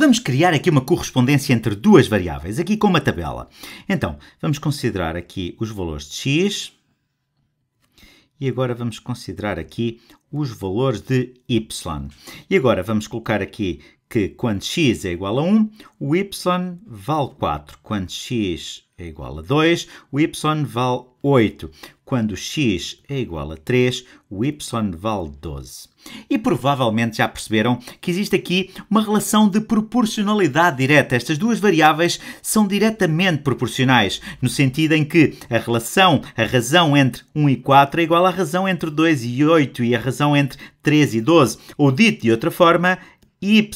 Vamos criar aqui uma correspondência entre duas variáveis, aqui com uma tabela. Então, vamos considerar aqui os valores de x e agora vamos considerar aqui os valores de y. E agora vamos colocar aqui que quando x é igual a 1, o y vale 4. Quando x é igual a 2, o y vale 8. Quando x é igual a 3, o y vale 12. E provavelmente já perceberam que existe aqui uma relação de proporcionalidade direta. Estas duas variáveis são diretamente proporcionais, no sentido em que a relação, a razão entre 1 e 4 é igual à razão entre 2 e 8 e a razão entre 3 e 12. Ou dito de outra forma, y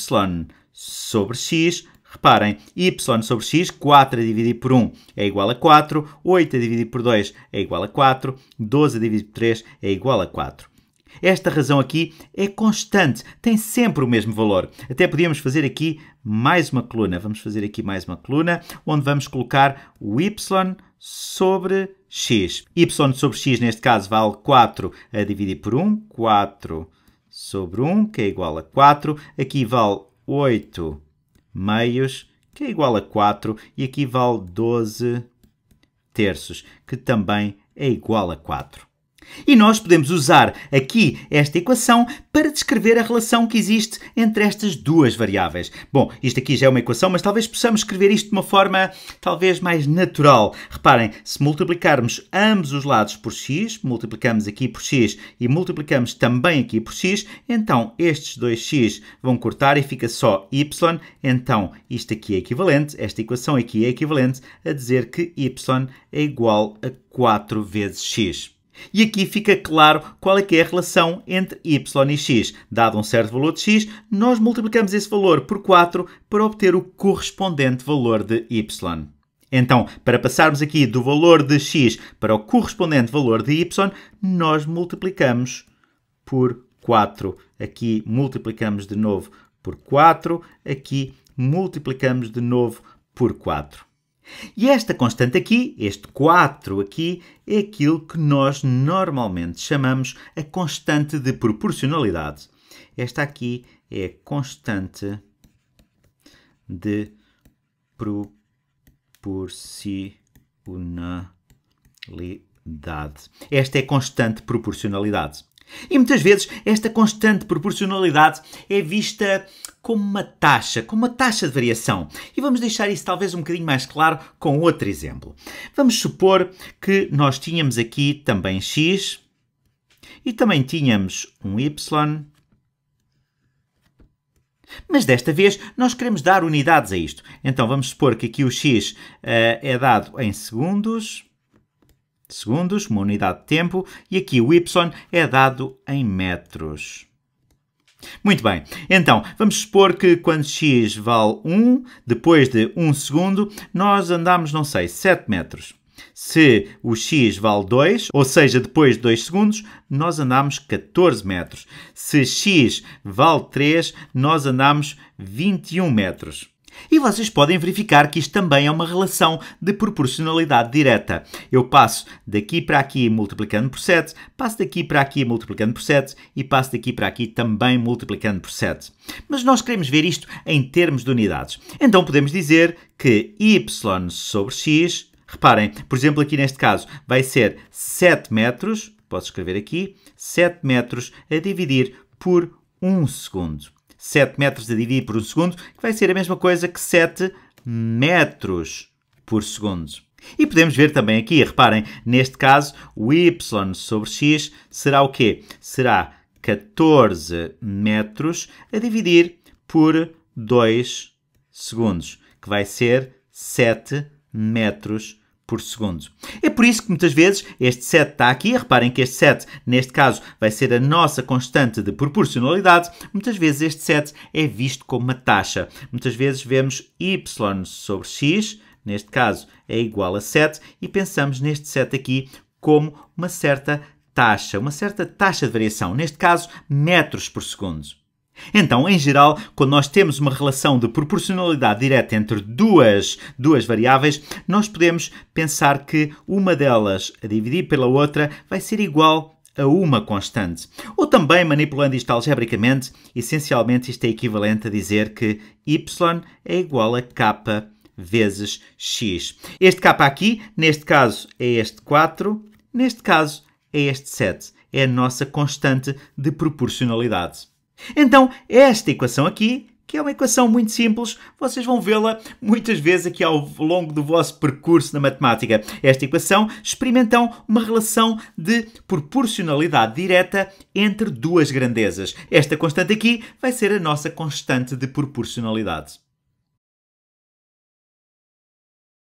sobre x Reparem, y sobre x, 4 a é dividir por 1 é igual a 4, 8 a dividir por 2 é igual a 4, 12 a dividir por 3 é igual a 4. Esta razão aqui é constante, tem sempre o mesmo valor. Até podíamos fazer aqui mais uma coluna. Vamos fazer aqui mais uma coluna, onde vamos colocar o y sobre x. y sobre x, neste caso, vale 4 a dividir por 1. 4 sobre 1, que é igual a 4. Aqui vale 8 meios, que é igual a 4 e aqui vale 12 terços, que também é igual a 4. E nós podemos usar aqui esta equação para descrever a relação que existe entre estas duas variáveis. Bom, isto aqui já é uma equação, mas talvez possamos escrever isto de uma forma talvez mais natural. Reparem, se multiplicarmos ambos os lados por x, multiplicamos aqui por x e multiplicamos também aqui por x, então estes dois x vão cortar e fica só y. Então isto aqui é equivalente, esta equação aqui é equivalente a dizer que y é igual a 4 vezes x. E aqui fica claro qual é que é a relação entre y e x. Dado um certo valor de x, nós multiplicamos esse valor por 4 para obter o correspondente valor de y. Então, para passarmos aqui do valor de x para o correspondente valor de y, nós multiplicamos por 4. Aqui multiplicamos de novo por 4, aqui multiplicamos de novo por 4. E esta constante aqui, este 4 aqui, é aquilo que nós normalmente chamamos a constante de proporcionalidade. Esta aqui é a constante de proporcionalidade. Esta é a constante proporcionalidade. E muitas vezes esta constante proporcionalidade é vista como uma taxa, como uma taxa de variação. E vamos deixar isso talvez um bocadinho mais claro com outro exemplo. Vamos supor que nós tínhamos aqui também x e também tínhamos um y mas desta vez nós queremos dar unidades a isto. Então vamos supor que aqui o x uh, é dado em segundos segundos, uma unidade de tempo, e aqui o y é dado em metros. Muito bem, então vamos supor que quando x vale 1, depois de 1 segundo, nós andamos, não sei, 7 metros. Se o x vale 2, ou seja, depois de 2 segundos, nós andamos 14 metros. Se x vale 3, nós andamos 21 metros. E vocês podem verificar que isto também é uma relação de proporcionalidade direta. Eu passo daqui para aqui multiplicando por 7, passo daqui para aqui multiplicando por 7 e passo daqui para aqui também multiplicando por 7. Mas nós queremos ver isto em termos de unidades. Então podemos dizer que y sobre x, reparem, por exemplo, aqui neste caso vai ser 7 metros, posso escrever aqui, 7 metros a dividir por 1 segundo. 7 metros a dividir por um segundo, que vai ser a mesma coisa que 7 metros por segundo. E podemos ver também aqui, reparem, neste caso, o y sobre x será o quê? Será 14 metros a dividir por 2 segundos, que vai ser 7 metros por por segundo. É por isso que muitas vezes este 7 está aqui, reparem que este 7, neste caso, vai ser a nossa constante de proporcionalidade, muitas vezes este 7 é visto como uma taxa. Muitas vezes vemos y sobre x, neste caso é igual a 7, e pensamos neste 7 aqui como uma certa taxa, uma certa taxa de variação, neste caso metros por segundo. Então, em geral, quando nós temos uma relação de proporcionalidade direta entre duas, duas variáveis, nós podemos pensar que uma delas a dividir pela outra vai ser igual a uma constante. Ou também, manipulando isto algebricamente, essencialmente isto é equivalente a dizer que y é igual a k vezes x. Este k aqui, neste caso, é este 4, neste caso, é este 7. É a nossa constante de proporcionalidade. Então, esta equação aqui, que é uma equação muito simples, vocês vão vê-la muitas vezes aqui ao longo do vosso percurso na matemática. Esta equação experimenta uma relação de proporcionalidade direta entre duas grandezas. Esta constante aqui vai ser a nossa constante de proporcionalidade.